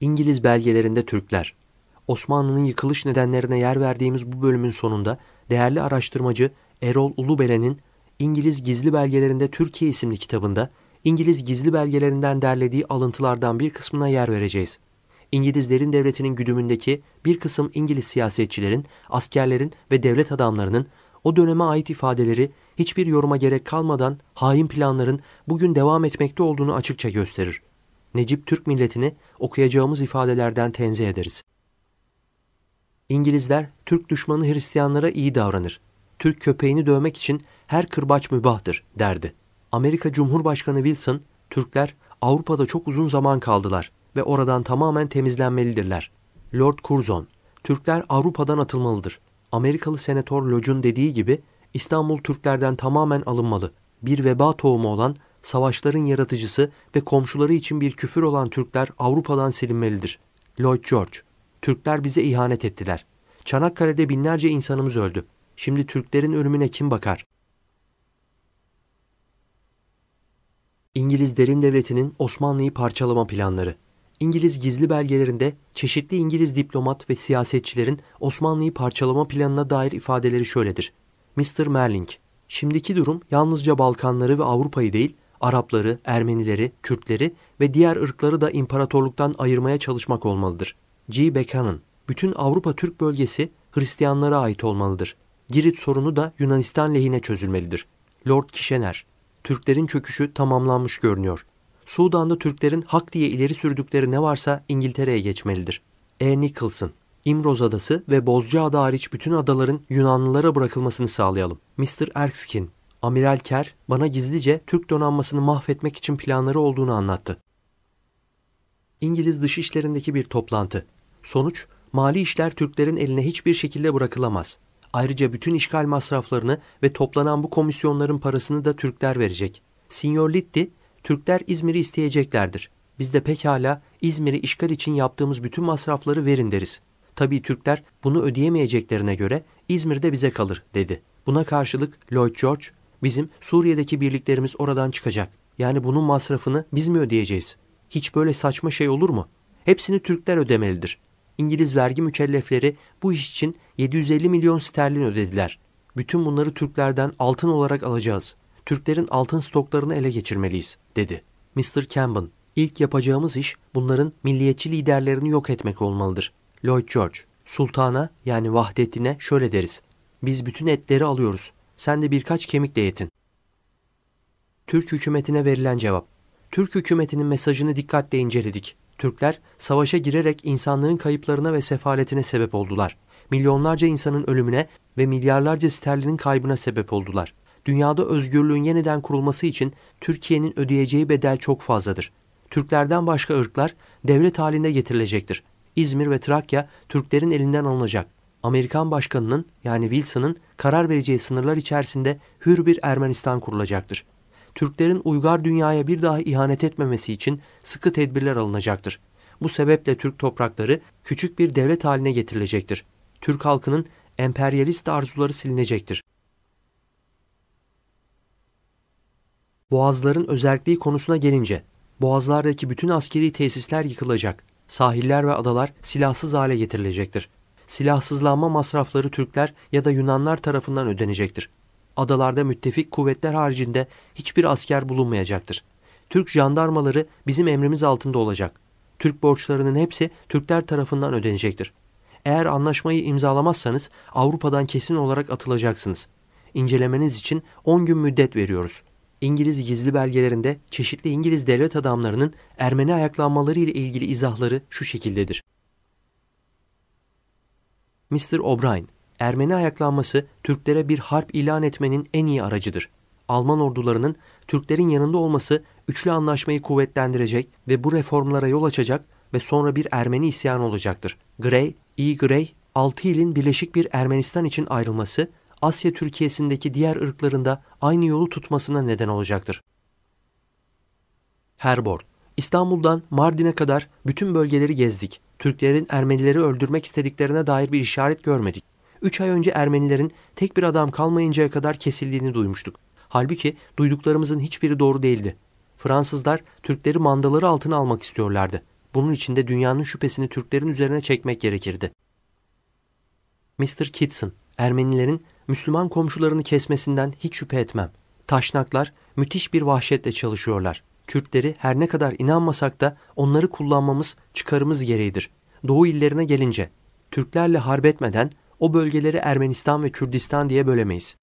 İngiliz belgelerinde Türkler. Osmanlı'nın yıkılış nedenlerine yer verdiğimiz bu bölümün sonunda değerli araştırmacı Erol Ulubelen'in İngiliz Gizli Belgelerinde Türkiye isimli kitabında İngiliz gizli belgelerinden derlediği alıntılardan bir kısmına yer vereceğiz. İngilizlerin devletinin güdümündeki bir kısım İngiliz siyasetçilerin, askerlerin ve devlet adamlarının o döneme ait ifadeleri hiçbir yoruma gerek kalmadan hain planların bugün devam etmekte olduğunu açıkça gösterir. Necip Türk milletini okuyacağımız ifadelerden tenzih ederiz. İngilizler Türk düşmanı Hristiyanlara iyi davranır. Türk köpeğini dövmek için her kırbaç mübahtır derdi. Amerika Cumhurbaşkanı Wilson, Türkler Avrupa'da çok uzun zaman kaldılar ve oradan tamamen temizlenmelidirler. Lord Curzon, Türkler Avrupa'dan atılmalıdır. Amerikalı senatör Lodge'un dediği gibi İstanbul Türklerden tamamen alınmalı. Bir veba tohumu olan savaşların yaratıcısı ve komşuları için bir küfür olan Türkler Avrupa'dan silinmelidir. Lloyd George, Türkler bize ihanet ettiler. Çanakkale'de binlerce insanımız öldü. Şimdi Türklerin ölümüne kim bakar? İngiliz derin devletinin Osmanlı'yı parçalama planları. İngiliz gizli belgelerinde çeşitli İngiliz diplomat ve siyasetçilerin Osmanlı'yı parçalama planına dair ifadeleri şöyledir. Mr. Merling, şimdiki durum yalnızca Balkanları ve Avrupa'yı değil, Arapları, Ermenileri, Kürtleri ve diğer ırkları da imparatorluktan ayırmaya çalışmak olmalıdır. G. Buchanan, bütün Avrupa Türk bölgesi Hristiyanlara ait olmalıdır. Girit sorunu da Yunanistan lehine çözülmelidir. Lord Kişener, Türklerin çöküşü tamamlanmış görünüyor. Sudan'da Türklerin hak diye ileri sürdükleri ne varsa İngiltere'ye geçmelidir. E. Nicholson, İmroz Adası ve Bozcaada hariç bütün adaların Yunanlılara bırakılmasını sağlayalım. Mr. Erskine, Amiral Kerr bana gizlice Türk donanmasını mahvetmek için planları olduğunu anlattı. İngiliz dışişlerindeki bir toplantı. Sonuç, mali işler Türklerin eline hiçbir şekilde bırakılamaz. Ayrıca bütün işgal masraflarını ve toplanan bu komisyonların parasını da Türkler verecek. Signor Litti, Türkler İzmir'i isteyeceklerdir. Biz de pekala İzmir'i işgal için yaptığımız bütün masrafları verin deriz. Tabii Türkler bunu ödeyemeyeceklerine göre İzmir'de bize kalır dedi. Buna karşılık Lloyd George Bizim Suriye'deki birliklerimiz oradan çıkacak. Yani bunun masrafını biz mi ödeyeceğiz? Hiç böyle saçma şey olur mu? Hepsini Türkler ödemelidir. İngiliz vergi mükellefleri bu iş için 750 milyon sterlin ödediler. Bütün bunları Türklerden altın olarak alacağız. Türklerin altın stoklarını ele geçirmeliyiz, dedi. Mr. Campbell, ilk yapacağımız iş bunların milliyetçi liderlerini yok etmek olmalıdır. Lloyd George, sultana yani Vahdettin'e şöyle deriz. Biz bütün etleri alıyoruz sen de birkaç kemikle yetin. Türk hükümetine verilen cevap. Türk hükümetinin mesajını dikkatle inceledik. Türkler savaşa girerek insanlığın kayıplarına ve sefaletine sebep oldular. Milyonlarca insanın ölümüne ve milyarlarca sterlinin kaybına sebep oldular. Dünyada özgürlüğün yeniden kurulması için Türkiye'nin ödeyeceği bedel çok fazladır. Türklerden başka ırklar devlet halinde getirilecektir. İzmir ve Trakya Türklerin elinden alınacak. Amerikan başkanının yani Wilson'ın karar vereceği sınırlar içerisinde hür bir Ermenistan kurulacaktır. Türklerin uygar dünyaya bir daha ihanet etmemesi için sıkı tedbirler alınacaktır. Bu sebeple Türk toprakları küçük bir devlet haline getirilecektir. Türk halkının emperyalist arzuları silinecektir. Boğazların özelliği konusuna gelince, boğazlardaki bütün askeri tesisler yıkılacak, sahiller ve adalar silahsız hale getirilecektir silahsızlanma masrafları Türkler ya da Yunanlar tarafından ödenecektir. Adalarda müttefik kuvvetler haricinde hiçbir asker bulunmayacaktır. Türk jandarmaları bizim emrimiz altında olacak. Türk borçlarının hepsi Türkler tarafından ödenecektir. Eğer anlaşmayı imzalamazsanız Avrupa'dan kesin olarak atılacaksınız. İncelemeniz için 10 gün müddet veriyoruz. İngiliz gizli belgelerinde çeşitli İngiliz devlet adamlarının Ermeni ayaklanmaları ile ilgili izahları şu şekildedir. Mr. O'Brien, Ermeni ayaklanması Türklere bir harp ilan etmenin en iyi aracıdır. Alman ordularının Türklerin yanında olması üçlü anlaşmayı kuvvetlendirecek ve bu reformlara yol açacak ve sonra bir Ermeni isyanı olacaktır. Grey, E. Grey, 6 ilin birleşik bir Ermenistan için ayrılması, Asya Türkiye'sindeki diğer ırklarında aynı yolu tutmasına neden olacaktır. Herbor İstanbul'dan Mardin'e kadar bütün bölgeleri gezdik. Türklerin Ermenileri öldürmek istediklerine dair bir işaret görmedik. Üç ay önce Ermenilerin tek bir adam kalmayıncaya kadar kesildiğini duymuştuk. Halbuki duyduklarımızın hiçbiri doğru değildi. Fransızlar Türkleri mandaları altına almak istiyorlardı. Bunun için de dünyanın şüphesini Türklerin üzerine çekmek gerekirdi. Mr. Kitson, Ermenilerin Müslüman komşularını kesmesinden hiç şüphe etmem. Taşnaklar müthiş bir vahşetle çalışıyorlar. Kürtleri her ne kadar inanmasak da onları kullanmamız çıkarımız gereğidir. Doğu illerine gelince Türklerle harp etmeden o bölgeleri Ermenistan ve Kürdistan diye bölemeyiz.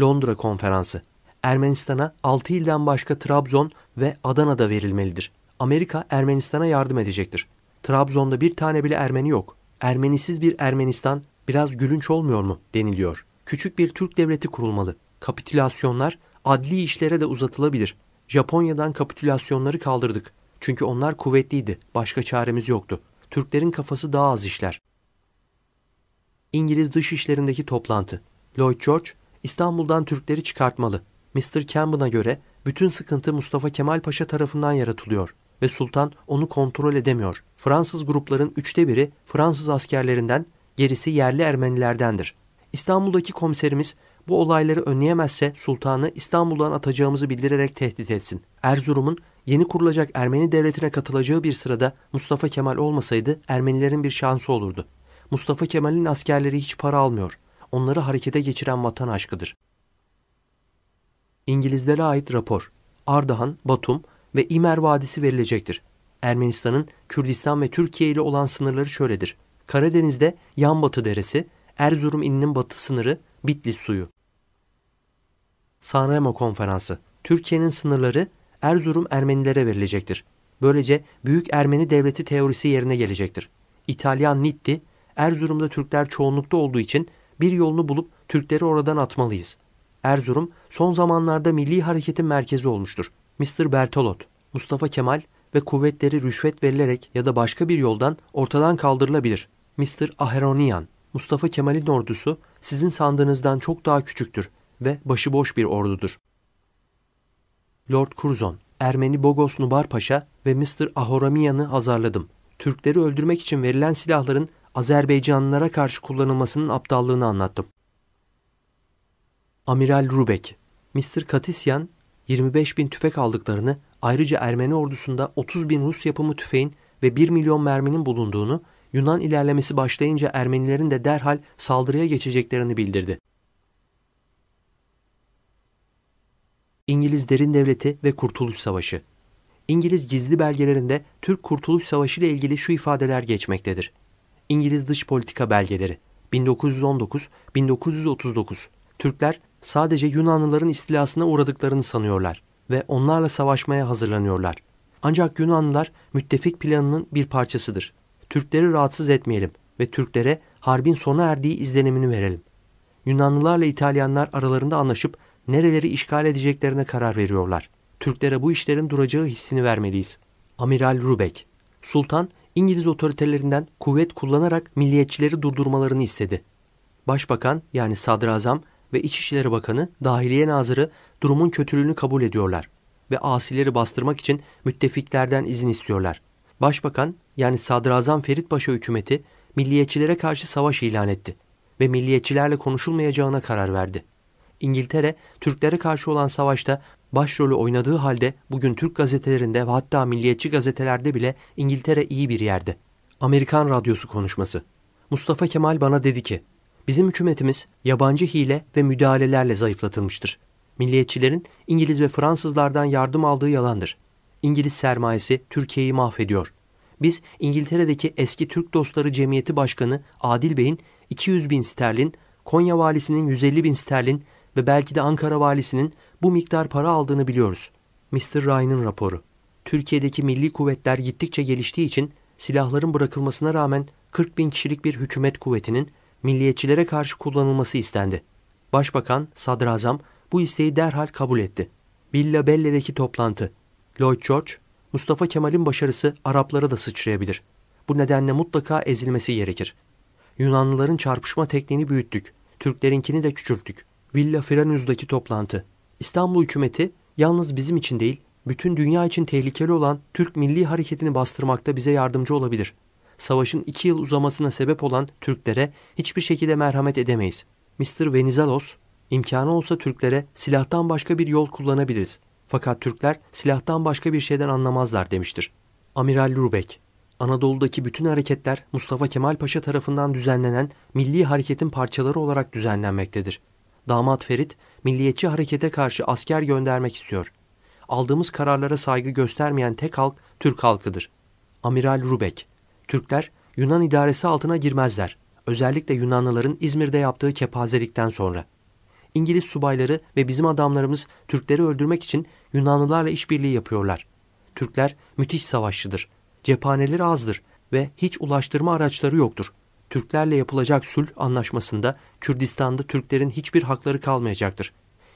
Londra Konferansı Ermenistan'a 6 ilden başka Trabzon ve Adana da verilmelidir. Amerika Ermenistan'a yardım edecektir. Trabzon'da bir tane bile Ermeni yok. Ermenisiz bir Ermenistan biraz gülünç olmuyor mu deniliyor. Küçük bir Türk devleti kurulmalı. Kapitülasyonlar adli işlere de uzatılabilir. Japonya'dan kapitülasyonları kaldırdık. Çünkü onlar kuvvetliydi. Başka çaremiz yoktu. Türklerin kafası daha az işler. İngiliz dışişlerindeki toplantı. Lloyd George, İstanbul'dan Türkleri çıkartmalı. Mr. Campbell'a göre bütün sıkıntı Mustafa Kemal Paşa tarafından yaratılıyor ve sultan onu kontrol edemiyor. Fransız grupların üçte biri Fransız askerlerinden, gerisi yerli Ermenilerdendir. İstanbul'daki komiserimiz bu olayları önleyemezse sultanı İstanbul'dan atacağımızı bildirerek tehdit etsin. Erzurum'un yeni kurulacak Ermeni devletine katılacağı bir sırada Mustafa Kemal olmasaydı Ermenilerin bir şansı olurdu. Mustafa Kemal'in askerleri hiç para almıyor. Onları harekete geçiren vatan aşkıdır. İngilizlere ait rapor. Ardahan, Batum ve İmer Vadisi verilecektir. Ermenistan'ın Kürdistan ve Türkiye ile olan sınırları şöyledir. Karadeniz'de Yanbatı Deresi, Erzurum ininin batı sınırı, Bitlis suyu. Sanremo Konferansı, Türkiye'nin sınırları Erzurum Ermenilere verilecektir. Böylece Büyük Ermeni Devleti teorisi yerine gelecektir. İtalyan Nitti, Erzurum'da Türkler çoğunlukta olduğu için bir yolunu bulup Türkleri oradan atmalıyız. Erzurum son zamanlarda milli hareketin merkezi olmuştur. Mr. Bertolot, Mustafa Kemal ve kuvvetleri rüşvet verilerek ya da başka bir yoldan ortadan kaldırılabilir. Mr. Aheronian, Mustafa Kemal'in ordusu sizin sandığınızdan çok daha küçüktür ve başıboş bir ordudur. Lord Curzon, Ermeni Bogos Nubar Paşa ve Mr. Ahoramiyan'ı azarladım. Türkleri öldürmek için verilen silahların Azerbaycanlılara karşı kullanılmasının aptallığını anlattım. Amiral Rubek, Mr. Katisyan 25 bin tüfek aldıklarını, ayrıca Ermeni ordusunda 30 bin Rus yapımı tüfeğin ve 1 milyon merminin bulunduğunu, Yunan ilerlemesi başlayınca Ermenilerin de derhal saldırıya geçeceklerini bildirdi. İngiliz Derin Devleti ve Kurtuluş Savaşı. İngiliz gizli belgelerinde Türk Kurtuluş Savaşı ile ilgili şu ifadeler geçmektedir. İngiliz Dış Politika Belgeleri 1919-1939 Türkler sadece Yunanlıların istilasına uğradıklarını sanıyorlar ve onlarla savaşmaya hazırlanıyorlar. Ancak Yunanlılar müttefik planının bir parçasıdır. Türkleri rahatsız etmeyelim ve Türklere harbin sona erdiği izlenimini verelim. Yunanlılarla İtalyanlar aralarında anlaşıp nereleri işgal edeceklerine karar veriyorlar. Türklere bu işlerin duracağı hissini vermeliyiz. Amiral Rubek Sultan, İngiliz otoritelerinden kuvvet kullanarak milliyetçileri durdurmalarını istedi. Başbakan yani sadrazam ve İçişleri Bakanı, Dahiliye Nazırı durumun kötülüğünü kabul ediyorlar ve asileri bastırmak için müttefiklerden izin istiyorlar. Başbakan yani sadrazam Ferit Paşa hükümeti milliyetçilere karşı savaş ilan etti ve milliyetçilerle konuşulmayacağına karar verdi. İngiltere Türklere karşı olan savaşta başrolü oynadığı halde bugün Türk gazetelerinde ve hatta milliyetçi gazetelerde bile İngiltere iyi bir yerde. Amerikan Radyosu konuşması. Mustafa Kemal bana dedi ki, bizim hükümetimiz yabancı hile ve müdahalelerle zayıflatılmıştır. Milliyetçilerin İngiliz ve Fransızlardan yardım aldığı yalandır. İngiliz sermayesi Türkiye'yi mahvediyor. Biz İngiltere'deki eski Türk Dostları Cemiyeti Başkanı Adil Bey'in 200 bin sterlin, Konya valisinin 150 bin sterlin, ve belki de Ankara valisinin bu miktar para aldığını biliyoruz. Mr. Ryan'ın raporu. Türkiye'deki milli kuvvetler gittikçe geliştiği için silahların bırakılmasına rağmen 40 bin kişilik bir hükümet kuvvetinin milliyetçilere karşı kullanılması istendi. Başbakan, sadrazam bu isteği derhal kabul etti. Villa Belle'deki toplantı. Lloyd George, Mustafa Kemal'in başarısı Araplara da sıçrayabilir. Bu nedenle mutlaka ezilmesi gerekir. Yunanlıların çarpışma tekniğini büyüttük. Türklerinkini de küçülttük. Villa Frenus'daki toplantı. İstanbul hükümeti yalnız bizim için değil, bütün dünya için tehlikeli olan Türk milli hareketini bastırmakta bize yardımcı olabilir. Savaşın iki yıl uzamasına sebep olan Türklere hiçbir şekilde merhamet edemeyiz. Mr. Venizelos, imkanı olsa Türklere silahtan başka bir yol kullanabiliriz. Fakat Türkler silahtan başka bir şeyden anlamazlar demiştir. Amiral Rubek, Anadolu'daki bütün hareketler Mustafa Kemal Paşa tarafından düzenlenen milli hareketin parçaları olarak düzenlenmektedir. Damat Ferit, milliyetçi harekete karşı asker göndermek istiyor. Aldığımız kararlara saygı göstermeyen tek halk Türk halkıdır. Amiral Rubek, Türkler Yunan idaresi altına girmezler. Özellikle Yunanlıların İzmir'de yaptığı kepazelikten sonra. İngiliz subayları ve bizim adamlarımız Türkleri öldürmek için Yunanlılarla işbirliği yapıyorlar. Türkler müthiş savaşçıdır. Cephaneleri azdır ve hiç ulaştırma araçları yoktur.'' Türklerle yapılacak sülh anlaşmasında Kürdistan'da Türklerin hiçbir hakları kalmayacaktır.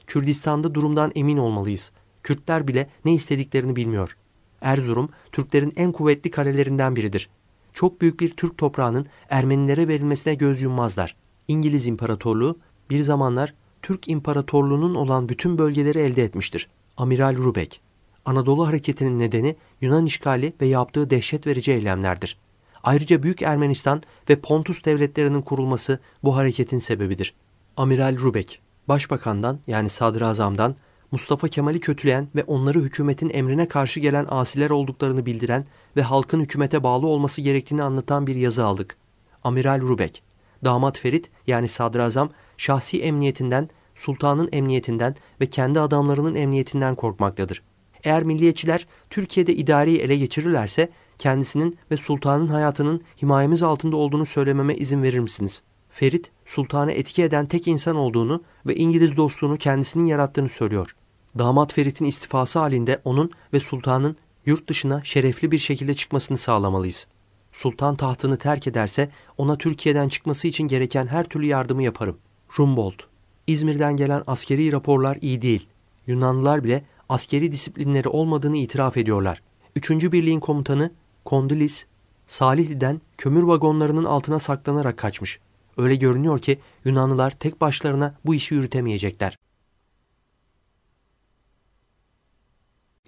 Kürdistan'da durumdan emin olmalıyız. Kürtler bile ne istediklerini bilmiyor. Erzurum, Türklerin en kuvvetli kalelerinden biridir. Çok büyük bir Türk toprağının Ermenilere verilmesine göz yummazlar. İngiliz İmparatorluğu bir zamanlar Türk İmparatorluğu'nun olan bütün bölgeleri elde etmiştir. Amiral Rubek. Anadolu hareketinin nedeni Yunan işgali ve yaptığı dehşet verici eylemlerdir. Ayrıca Büyük Ermenistan ve Pontus devletlerinin kurulması bu hareketin sebebidir. Amiral Rubek, Başbakan'dan yani Sadrazam'dan Mustafa Kemal'i kötüleyen ve onları hükümetin emrine karşı gelen asiler olduklarını bildiren ve halkın hükümete bağlı olması gerektiğini anlatan bir yazı aldık. Amiral Rubek, damat Ferit yani sadrazam şahsi emniyetinden, sultanın emniyetinden ve kendi adamlarının emniyetinden korkmaktadır. Eğer milliyetçiler Türkiye'de idareyi ele geçirirlerse kendisinin ve sultanın hayatının himayemiz altında olduğunu söylememe izin verir misiniz? Ferit, sultanı etki eden tek insan olduğunu ve İngiliz dostluğunu kendisinin yarattığını söylüyor. Damat Ferit'in istifası halinde onun ve sultanın yurt dışına şerefli bir şekilde çıkmasını sağlamalıyız. Sultan tahtını terk ederse ona Türkiye'den çıkması için gereken her türlü yardımı yaparım. Rumbold İzmir'den gelen askeri raporlar iyi değil. Yunanlılar bile askeri disiplinleri olmadığını itiraf ediyorlar. Üçüncü birliğin komutanı Kondilis, Salihli'den kömür vagonlarının altına saklanarak kaçmış. Öyle görünüyor ki Yunanlılar tek başlarına bu işi yürütemeyecekler.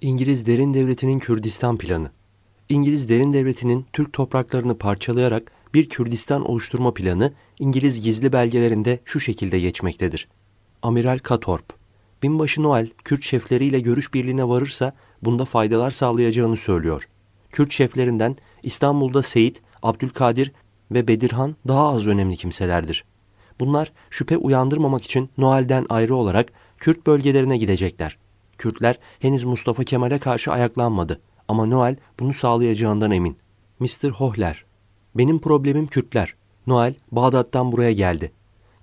İngiliz Derin Devleti'nin Kürdistan planı İngiliz Derin Devleti'nin Türk topraklarını parçalayarak bir Kürdistan oluşturma planı İngiliz gizli belgelerinde şu şekilde geçmektedir. Amiral Katorp, binbaşı Noel Kürt şefleriyle görüş birliğine varırsa bunda faydalar sağlayacağını söylüyor. Kürt şeflerinden İstanbul'da Seyit, Abdülkadir ve Bedirhan daha az önemli kimselerdir. Bunlar şüphe uyandırmamak için Noel'den ayrı olarak Kürt bölgelerine gidecekler. Kürtler henüz Mustafa Kemal'e karşı ayaklanmadı ama Noel bunu sağlayacağından emin. Mr. Hohler, benim problemim Kürtler. Noel Bağdat'tan buraya geldi.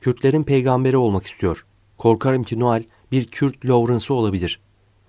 Kürtlerin peygamberi olmak istiyor. Korkarım ki Noel bir Kürt Lawrence'ı olabilir.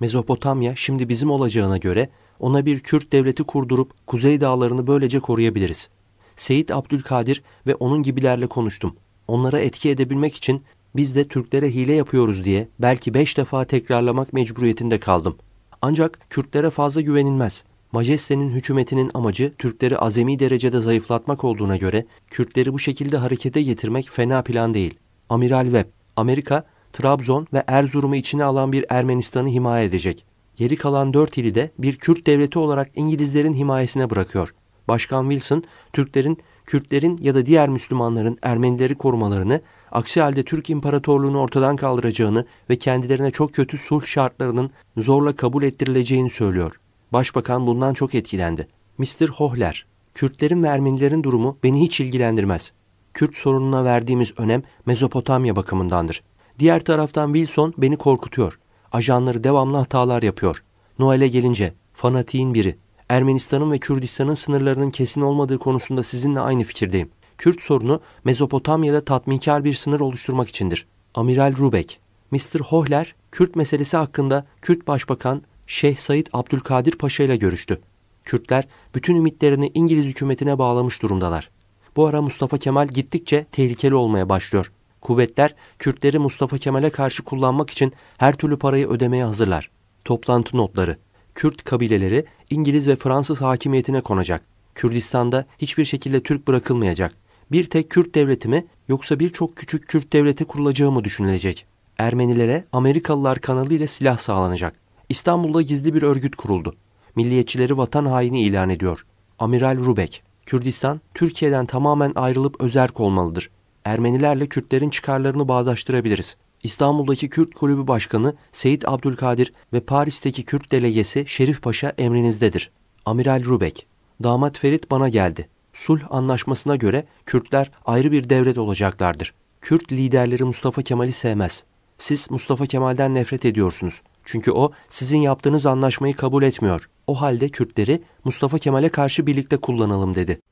Mezopotamya şimdi bizim olacağına göre ona bir Kürt devleti kurdurup Kuzey Dağları'nı böylece koruyabiliriz. Seyit Abdülkadir ve onun gibilerle konuştum. Onlara etki edebilmek için biz de Türklere hile yapıyoruz diye belki beş defa tekrarlamak mecburiyetinde kaldım. Ancak Kürtlere fazla güvenilmez. Majestenin hükümetinin amacı Türkleri azami derecede zayıflatmak olduğuna göre Kürtleri bu şekilde harekete getirmek fena plan değil. Amiral Webb, Amerika Trabzon ve Erzurum'u içine alan bir Ermenistan'ı himaye edecek. Geri kalan dört ili de bir Kürt devleti olarak İngilizlerin himayesine bırakıyor. Başkan Wilson, Türklerin, Kürtlerin ya da diğer Müslümanların Ermenileri korumalarını, aksi halde Türk İmparatorluğunu ortadan kaldıracağını ve kendilerine çok kötü sulh şartlarının zorla kabul ettirileceğini söylüyor. Başbakan bundan çok etkilendi. Mr. Hohler, Kürtlerin ve Ermenilerin durumu beni hiç ilgilendirmez. Kürt sorununa verdiğimiz önem Mezopotamya bakımındandır. Diğer taraftan Wilson beni korkutuyor. Ajanları devamlı hatalar yapıyor. Noel'e gelince fanatiğin biri. Ermenistan'ın ve Kürdistan'ın sınırlarının kesin olmadığı konusunda sizinle aynı fikirdeyim. Kürt sorunu Mezopotamya'da tatminkar bir sınır oluşturmak içindir. Amiral Rubek, Mr. Hohler, Kürt meselesi hakkında Kürt Başbakan Şeyh Said Abdülkadir Paşa ile görüştü. Kürtler bütün ümitlerini İngiliz hükümetine bağlamış durumdalar. Bu ara Mustafa Kemal gittikçe tehlikeli olmaya başlıyor. Kuvvetler Kürtleri Mustafa Kemal'e karşı kullanmak için her türlü parayı ödemeye hazırlar. Toplantı notları. Kürt kabileleri İngiliz ve Fransız hakimiyetine konacak. Kürdistan'da hiçbir şekilde Türk bırakılmayacak. Bir tek Kürt devleti mi yoksa birçok küçük Kürt devleti kurulacağı mı düşünülecek? Ermenilere Amerikalılar kanalı ile silah sağlanacak. İstanbul'da gizli bir örgüt kuruldu. Milliyetçileri vatan haini ilan ediyor. Amiral Rubek, Kürdistan Türkiye'den tamamen ayrılıp özerk olmalıdır. Ermenilerle Kürtlerin çıkarlarını bağdaştırabiliriz. İstanbul'daki Kürt Kulübü Başkanı Seyit Abdülkadir ve Paris'teki Kürt delegesi Şerif Paşa emrinizdedir. Amiral Rubek, damat Ferit bana geldi. Sulh anlaşmasına göre Kürtler ayrı bir devlet olacaklardır. Kürt liderleri Mustafa Kemal'i sevmez. Siz Mustafa Kemal'den nefret ediyorsunuz. Çünkü o sizin yaptığınız anlaşmayı kabul etmiyor. O halde Kürtleri Mustafa Kemal'e karşı birlikte kullanalım dedi.